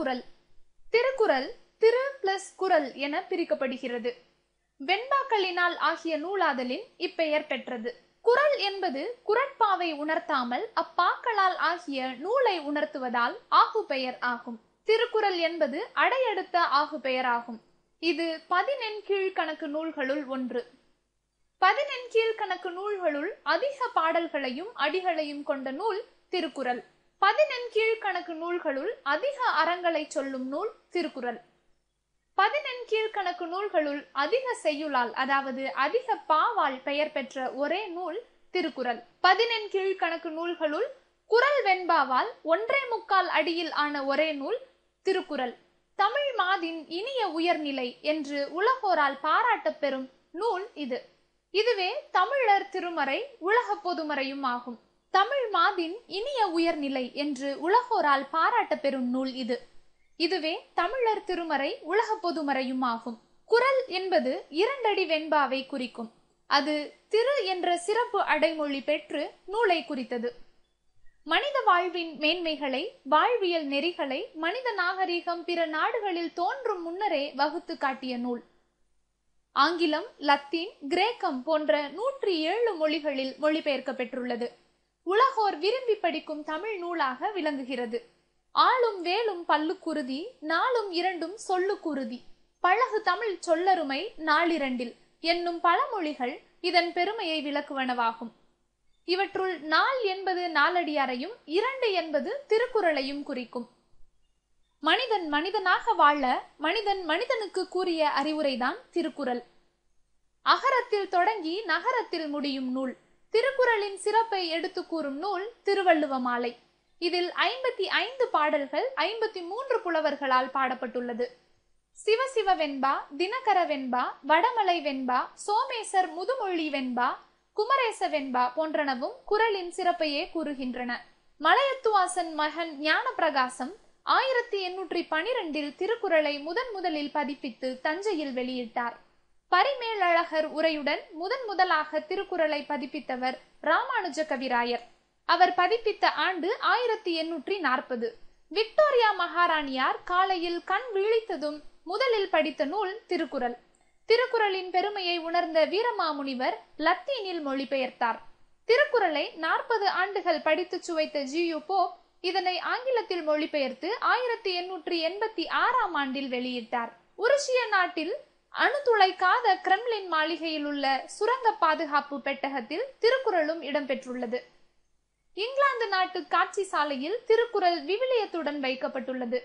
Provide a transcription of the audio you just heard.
திருக்குறள் திருக்குறள் திரு plus குரல் என பிரிக்கப்படுகிறது வெண்பாக்களினால் ஆகிய நூலாதலின் இப்பெயர் பெற்றது குரல் என்பது குரட்பாவை உணர்த்தாமல் அப்பாக்களால் ஆகிய நூலை உணர்த்துவதால் ஆகு பெயர் ஆகும் திருக்குறள் என்பது அடையெடுத்த ஆகு பெயர் ஆகும் இது பதினெண் கீழ்கணக்கு நூல்களுள் ஒன்று பதினெண் கீழ்கணக்கு நூல்களுள் அதிக பாடல்களையும் அடிகளையும் கொண்ட நூல் திருக்குறள் பதினெண்கீழ்கணக்கு நூல்களுள் அதிக அறங்களை சொல்லும் நூல் திருக்குறள் பதினெண்கீழ்கணக்கு நூல்களுள் அதிக செய்யுளால் அதாவது அதிக பாவால் பெயர் பெற்ற ஒரே நூல் திருக்குறள் பதினெண்கீழ்கணக்கு நூல்களுள் குரல் வெண்பாவால் ஒன்றே முக்கால் அடியில் ஆன ஒரே நூல் திருக்குறள் தமிழ் மாதின் இனிய உயர்நிலை என்று உலகோரால் பாராட்டப் பெறும் நூல் இது இதுவே தமிழர் திருமறை உலக பொதுமறையும் ஆகும் தமிழ் மாதின் இனிய உயர்நிலை என்று உலகோரால் பாராட்ட பெறும் நூல் இது இதுவே தமிழர் திருமறை உலக பொதுமறையும் ஆகும் குரல் என்பது இரண்டடி வெண்பாவை குறிக்கும் அது திரு என்ற சிறப்பு அடைமொழி பெற்று நூலை குறித்தது மனித வாழ்வின் மேன்மைகளை வாழ்வியல் நெறிகளை மனித நாகரீகம் பிற நாடுகளில் தோன்றும் முன்னரே வகுத்து காட்டிய நூல் ஆங்கிலம் லத்தீன் கிரேக்கம் போன்ற நூற்றி ஏழு மொழிகளில் மொழிபெயர்க்கப்பெற்றுள்ளது உலகோர் விரும்பி படிக்கும் தமிழ் நூலாக விளங்குகிறது ஆளும் வேலும் பல்லுக்குருதி நாளும் இரண்டும் சொல்லுக்குருதி பழகு தமிழ் சொல்லருமை நாளிரண்டில் என்னும் பழமொழிகள் இதன் பெருமையை விளக்குவனவாகும் இவற்றுள் நாள் என்பது நாலடியாரையும் இரண்டு என்பது திருக்குறளையும் குறிக்கும் மனிதன் மனிதனாக வாழ மனிதன் மனிதனுக்கு கூறிய அறிவுரைதான் திருக்குறள் அகரத்தில் தொடங்கி நகரத்தில் முடியும் நூல் திருக்குறளின் சிறப்பை எடுத்து கூறும் நூல் திருவள்ளுவமாலை இதில் ஐம்பத்தி ஐந்து பாடல்கள் ஐம்பத்தி மூன்று புலவர்களால் பாடப்பட்டுள்ளது சிவசிவ வெண்பா தினகர வெண்பா வடமலை வெண்பா சோமேசர் முதுமொழி வெண்பா குமரேச வெண்பா போன்றனவும் குரலின் சிறப்பையே கூறுகின்றன மலையத்துவாசன் மகன் ஞான பிரகாசம் ஆயிரத்தி எண்ணூற்றி பனிரெண்டில் திருக்குறளை முதன் முதலில் பதிப்பித்து தஞ்சையில் வெளியிட்டார் பரிமேலழகர் உரையுடன் முதன் முதலாக திருக்குறளை பதிப்பித்தவர் ராமானுஜ கவிராயர் அவர் பதிப்பித்த ஆண்டு ஆயிரத்தி எண்ணூற்றி நாற்பது விக்டோரியா மகாராணியார் காலையில் கண் விழித்ததும் முதலில் படித்த நூல் திருக்குறள் திருக்குறளின் பெருமையை உணர்ந்த வீரமாமுனிவர் லத்தீனில் மொழிபெயர்த்தார் திருக்குறளை நாற்பது ஆண்டுகள் படித்து சுவைத்த ஜியு போப் இதனை ஆங்கிலத்தில் மொழிபெயர்த்து ஆயிரத்தி எண்ணூற்றி எண்பத்தி ஆறாம் ஆண்டில் வெளியிட்டார் உருசிய நாட்டில் அணுதுளைக்காத கிரெம்லின் மாளிகையில் உள்ள சுரங்க பாதுகாப்பு பெட்டகத்தில் திருக்குறளும் இடம்பெற்றுள்ளது இங்கிலாந்து நாட்டு காட்சி சாலையில் திருக்குறள் விவிலியத்துடன் வைக்கப்பட்டுள்ளது